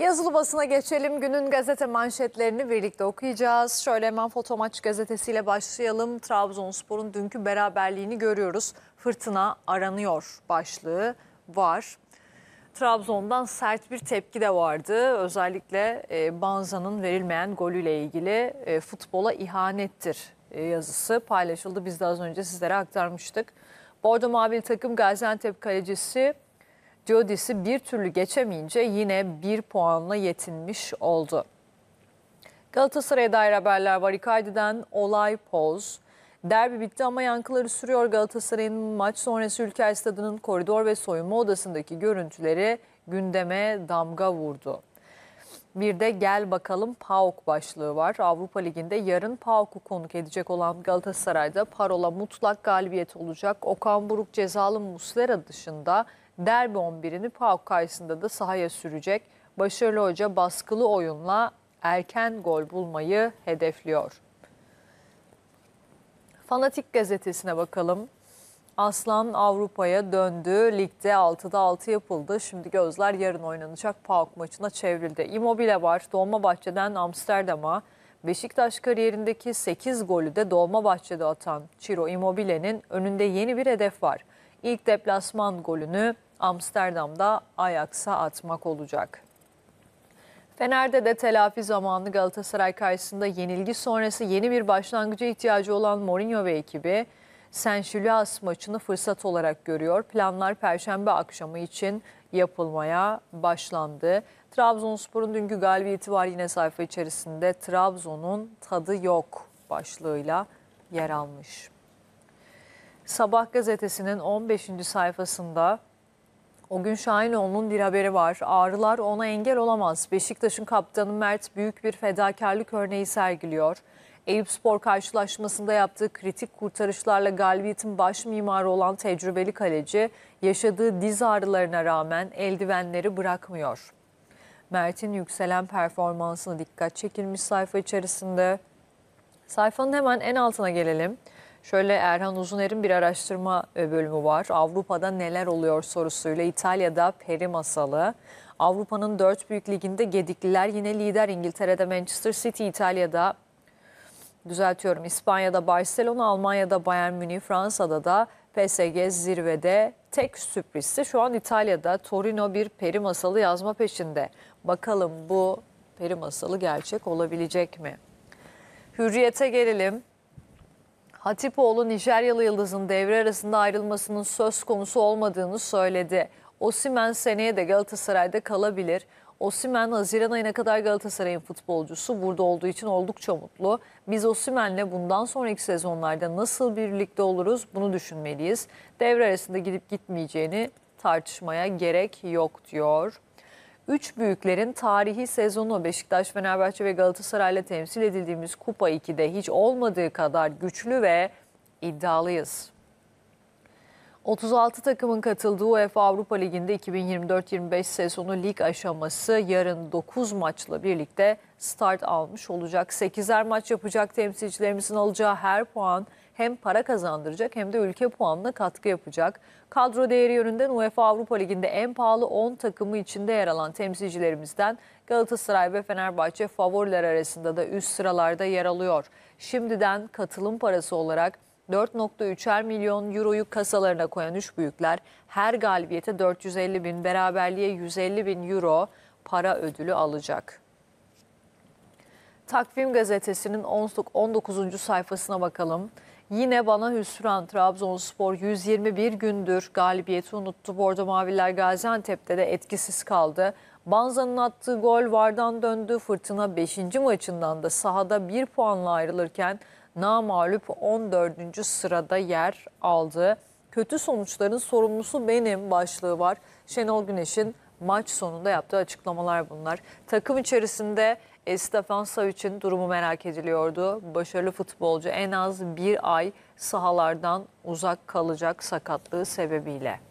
Yazılı basına geçelim. Günün gazete manşetlerini birlikte okuyacağız. Şöyle hemen Fotomaç gazetesiyle başlayalım. Trabzonspor'un dünkü beraberliğini görüyoruz. Fırtına aranıyor başlığı var. Trabzon'dan sert bir tepki de vardı. Özellikle e, Banza'nın verilmeyen golüyle ilgili e, futbola ihanettir e, yazısı paylaşıldı. Biz de az önce sizlere aktarmıştık. Bordo Mavili takım Gaziantep kalecisi Diodis'i bir türlü geçemeyince yine bir puanla yetinmiş oldu. Galatasaray'a dair haberler var. Icardi'den olay poz. Derbi bitti ama yankıları sürüyor. Galatasaray'ın maç sonrası ülke Stadı'nın koridor ve soyunma odasındaki görüntüleri gündeme damga vurdu. Bir de gel bakalım PAOK başlığı var. Avrupa Ligi'nde yarın PAOK'u konuk edecek olan Galatasaray'da parola mutlak galibiyet olacak. Okan Buruk cezalı Muslera dışında derbi 11'ini PAOK karşısında da sahaya sürecek. Başarılı Hoca baskılı oyunla erken gol bulmayı hedefliyor. Fanatik gazetesine bakalım. Aslan Avrupa'ya döndü. Ligde 6'da 6 yapıldı. Şimdi gözler yarın oynanacak PAOK maçına çevrildi. Immobile var. Dolmabahçe'den Amsterdam'a. Beşiktaş kariyerindeki 8 golü de Dolmabahçe'de atan Ciro Immobile'nin önünde yeni bir hedef var. İlk deplasman golünü Amsterdam'da Ajax'a atmak olacak. Fener'de de telafi zamanlı Galatasaray karşısında yenilgi sonrası yeni bir başlangıca ihtiyacı olan Mourinho ve ekibi Senşülias maçını fırsat olarak görüyor. Planlar perşembe akşamı için yapılmaya başlandı. Trabzonspor'un dünkü galibiyeti var yine sayfa içerisinde. Trabzon'un tadı yok başlığıyla yer almış. Sabah gazetesinin 15. sayfasında o gün Şahinoğlu'nun bir haberi var. Ağrılar ona engel olamaz. Beşiktaş'ın kaptanı Mert büyük bir fedakarlık örneği sergiliyor. Eyüp Spor karşılaşmasında yaptığı kritik kurtarışlarla galibiyetin baş mimarı olan tecrübeli kaleci yaşadığı diz ağrılarına rağmen eldivenleri bırakmıyor. Mert'in yükselen performansına dikkat çekilmiş sayfa içerisinde. Sayfanın hemen en altına gelelim. Şöyle Erhan Uzuner'in bir araştırma e, bölümü var. Avrupa'da neler oluyor sorusuyla İtalya'da peri masalı. Avrupa'nın dört büyük liginde Gedikliler yine lider. İngiltere'de Manchester City, İtalya'da düzeltiyorum İspanya'da Barcelona, Almanya'da Bayern Münih, Fransa'da da PSG zirvede tek sürprizse şu an İtalya'da Torino bir peri masalı yazma peşinde. Bakalım bu peri masalı gerçek olabilecek mi? Hürriyete gelelim. Hatipoğlu Nijeryalı Yıldız'ın devre arasında ayrılmasının söz konusu olmadığını söyledi. Osimen seneye de Galatasaray'da kalabilir. Osimen Haziran ayına kadar Galatasaray'ın futbolcusu burada olduğu için oldukça mutlu. Biz Osimen'le bundan sonraki sezonlarda nasıl birlikte oluruz bunu düşünmeliyiz. Devre arasında gidip gitmeyeceğini tartışmaya gerek yok diyor. Üç büyüklerin tarihi sezonu Beşiktaş, Fenerbahçe ve Galatasaray'la temsil edildiğimiz Kupa 2'de hiç olmadığı kadar güçlü ve iddialıyız. 36 takımın katıldığı UEFA Avrupa Ligi'nde 2024-25 sezonu lig aşaması yarın 9 maçla birlikte start almış olacak. 8'er maç yapacak temsilcilerimizin alacağı her puan hem para kazandıracak hem de ülke puanına katkı yapacak. Kadro değeri yönünden UEFA Avrupa Ligi'nde en pahalı 10 takımı içinde yer alan temsilcilerimizden Galatasaray ve Fenerbahçe favoriler arasında da üst sıralarda yer alıyor. Şimdiden katılım parası olarak 4.3'er milyon euroyu kasalarına koyan üç büyükler her galibiyete 450 bin, beraberliğe 150 bin euro para ödülü alacak. Takvim gazetesinin 19. sayfasına bakalım. Yine bana hüsran Trabzonspor 121 gündür galibiyeti unuttu. Bordo Maviler Gaziantep'te de etkisiz kaldı. Banza'nın attığı gol vardan döndü. Fırtına 5. maçından da sahada 1 puanla ayrılırken namalup 14. sırada yer aldı. Kötü sonuçların sorumlusu benim başlığı var. Şenol Güneş'in maç sonunda yaptığı açıklamalar bunlar. Takım içerisinde e, Stefan Savic'in durumu merak ediliyordu. Başarılı futbolcu en az bir ay sahalardan uzak kalacak sakatlığı sebebiyle.